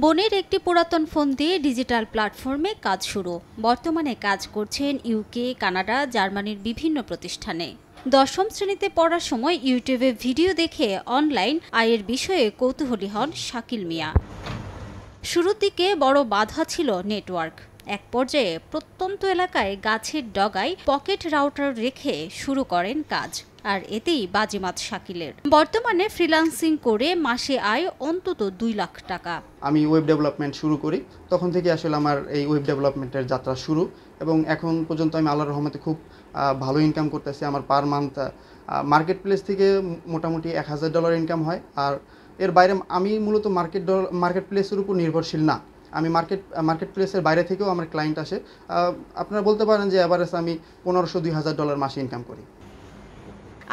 বনের একটি পুরাতন ফোন দিয়ে ডিজিটাল প্ল্যাটফর্মে কাজ শুরু বর্তমানে কাজ করছেন ইউকে কানাডা জার্মানির বিভিন্ন প্রতিষ্ঠানে দশম শ্রেণীতে পড়ার সময় ইউটিউবে ভিডিও দেখে অনলাইন আয়ের বিষয়ে কৌতূহলী হন শাকিল মিয়া শুরুর দিকে বড় বাধা ছিল নেটওয়ার্ক এক পর্যায়ে প্রত্যন্ত এলাকায় গাছের ডগায় পকেট রাউটার রেখে শুরু করেন কাজ আর এতেই বাজিমাত শাকিলের বর্তমানে ফ্রিল্যান্সিং করে মাসে আয় অন্তত দুই লাখ টাকা আমি ওয়েব ডেভেলপমেন্ট শুরু করি তখন থেকে আসলে আমার এই ওয়েব ডেভেলপমেন্টের যাত্রা শুরু এবং এখন পর্যন্ত আমি আল্লাহর রহমতে খুব ভালো ইনকাম করতেছি আমার পার মান্থ মার্কেট প্লেস থেকে মোটামুটি এক হাজার ডলার ইনকাম হয় আর এর বাইরে আমি মূলত মার্কেট মার্কেট প্লেসের উপর নির্ভরশীল না আমি মার্কেট মার্কেট প্লেসের বাইরে থেকেও আমার ক্লায়েন্ট আসে আপনারা বলতে পারেন যে অ্যাভারেজ আমি পনেরোশো দুই হাজার ডলার মাসে ইনকাম করি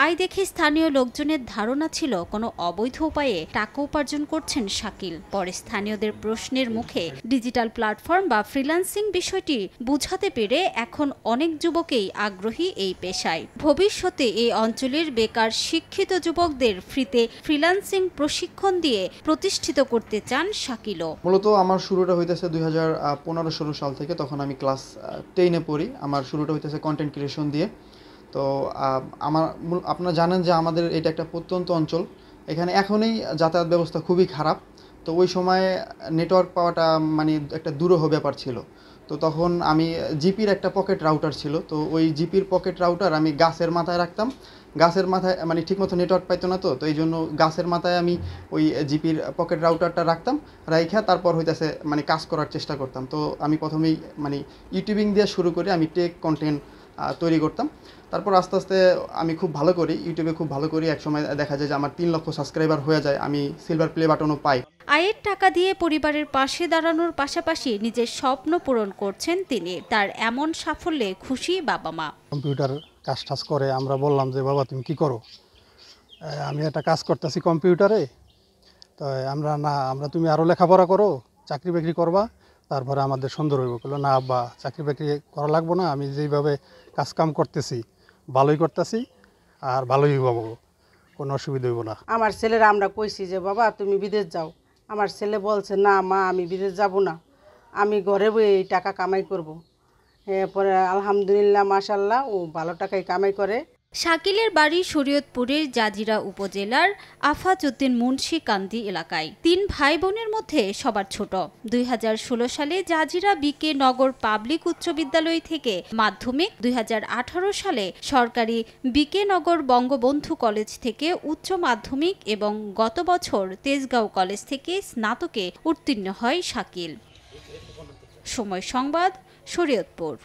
আয় দেখে স্থানীয় লোকজনের ধারণা ছিল কোনো অবৈধ উপায়ে টাকা উপার্জন করছেন শাকিল পরে স্থানীয়দের প্রশ্নের মুখে ডিজিটাল প্ল্যাটফর্ম বা ফ্রিল্যান্সিং বিষয়টি বুঝাতে পেরে এখন অনেক যুবকেই আগ্রহী এই পেশায় ভবিষ্যতে এই অঞ্চলের বেকার শিক্ষিত যুবকদের ফ্রিতে ফ্রিল্যান্সিং প্রশিক্ষণ দিয়ে প্রতিষ্ঠিত করতে চান শাকিলও মূলত আমার শুরুটা হইতেছে দুই হাজার পনেরো ষোলো সাল থেকে তখন আমি ক্লাস টেনে পড়ি আমার শুরুটা হইতেছে কন্টেন্ট ক্রিয়েশন দিয়ে তো আমার আপনারা জানেন যে আমাদের এটা একটা প্রত্যন্ত অঞ্চল এখানে এখনই যাতায়াত ব্যবস্থা খুবই খারাপ তো ওই সময়ে নেটওয়ার্ক পাওয়াটা মানে একটা দূরহ ব্যাপার ছিল তো তখন আমি জিপির একটা পকেট রাউটার ছিল তো ওই জিপির পকেট রাউটার আমি গাছের মাথায় রাখতাম গাছের মাথায় মানে ঠিকমতো নেটওয়ার্ক পাইতো না তো তো এই জন্য গাছের মাথায় আমি ওই জিপির পকেট রাউটারটা রাখতাম রাইখা তারপর হইতেছে মানে কাজ করার চেষ্টা করতাম তো আমি প্রথমেই মানে ইউটিউবিং দিয়ে শুরু করে আমি টেক কন্টেন্ট তৈরি করতাম তারপর আস্তে আস্তে আমি খুব ভালো করি ইউটিউবে খুব ভালো করি একসময় দেখা যায় যে আমার তিন লক্ষ সাবস্ক্রাইবার হয়ে যায় আমি সিলভার প্লে বাটনও পাই আয়ের টাকা দিয়ে পরিবারের পাশে দাঁড়ানোর পাশাপাশি নিজের স্বপ্ন পূরণ করছেন তিনি তার এমন সাফল্যে খুশি বাবা মা কম্পিউটার কাজ টাজ করে আমরা বললাম যে বাবা তুমি কি করো আমি একটা কাজ করতেছি কম্পিউটারে তো আমরা না আমরা তুমি আরও লেখাপড়া করো চাকরি বাকরি করবা তারপরে আমাদের সুন্দর হইব বললো না বা চাকরি বাকরি করা লাগবো না আমি যেইভাবে কাজকাম করতেছি ভালোই করতেছি আর ভালোই হইব কোনো অসুবিধা হইব না আমার ছেলেরা আমরা কইছি যে বাবা তুমি বিদেশ যাও আমার ছেলে বলছে না মা আমি বিদেশ যাব না আমি ঘরে বই টাকা কামাই করব এরপরে আলহামদুলিল্লাহ মাসাল্লাহ ও ভালো টাকাই কামাই করে শাকিলের বাড়ি শরীয়তপুরের জাজিরা উপজেলার আফাজউদ্দিন মুন্সি কান্দি এলাকায় তিন ভাই বোনের মধ্যে সবার ছোট দুই সালে জাজিরা বিকে নগর পাবলিক উচ্চ বিদ্যালয় থেকে মাধ্যমিক দুই সালে সরকারি বিকে নগর বঙ্গবন্ধু কলেজ থেকে উচ্চ মাধ্যমিক এবং গত বছর তেজগাঁও কলেজ থেকে স্নাতকে উত্তীর্ণ হয় শাকিল সময় সংবাদ শরীয়তপুর